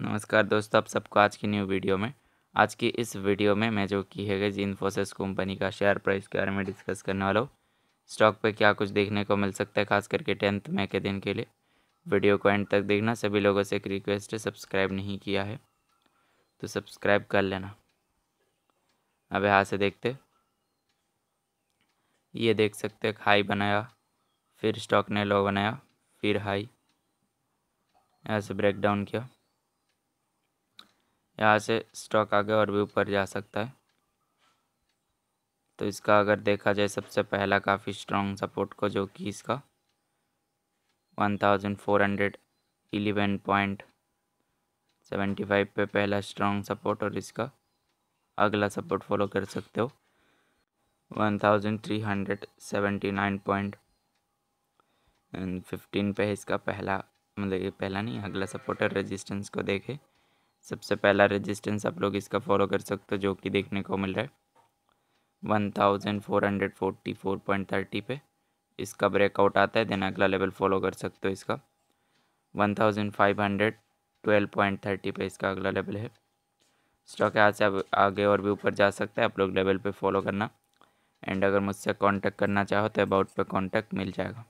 नमस्कार दोस्तों आप सबको आज की न्यू वीडियो में आज की इस वीडियो में मैं जो की है जी इन्फोसिस कंपनी का शेयर प्राइस के बारे में डिस्कस करने वाला हूँ स्टॉक पे क्या कुछ देखने को मिल सकता है खास करके टेंथ मई के दिन के लिए वीडियो को एंड तक देखना सभी लोगों से एक रिक्वेस्ट है सब्सक्राइब नहीं किया है तो सब्सक्राइब कर लेना अब यहाँ से देखते ये देख सकते हैं हाई बनाया फिर स्टॉक ने लो बनाया फिर हाई यहाँ से ब्रेक डाउन किया यहाँ से स्टॉक आगे और भी ऊपर जा सकता है तो इसका अगर देखा जाए सबसे पहला काफ़ी स्ट्रॉन्ग सपोर्ट को जो कि इसका one thousand four hundred eleven point seventy five पर पहला स्ट्रॉन्ग सपोर्ट और इसका अगला सपोर्ट फॉलो कर सकते हो one thousand three hundred seventy nine point fifteen पे इसका पहला मतलब ये पहला नहीं अगला सपोर्ट और रेजिस्टेंस को देखे सबसे पहला रेजिस्टेंस आप लोग इसका फॉलो कर सकते हो जो कि देखने को मिल रहा है one thousand four hundred forty four point thirty पे इसका ब्रेकआउट आता है देन अगला लेवल फॉलो कर सकते हो इसका one thousand five hundred twelve point thirty पे इसका अगला लेवल है स्टॉक यहाँ से आगे और भी ऊपर जा सकता है आप लोग लेवल पे फॉलो करना एंड अगर मुझसे कांटेक्ट करना चाहो तो अबाउट पे कांटेक्ट मिल जाएगा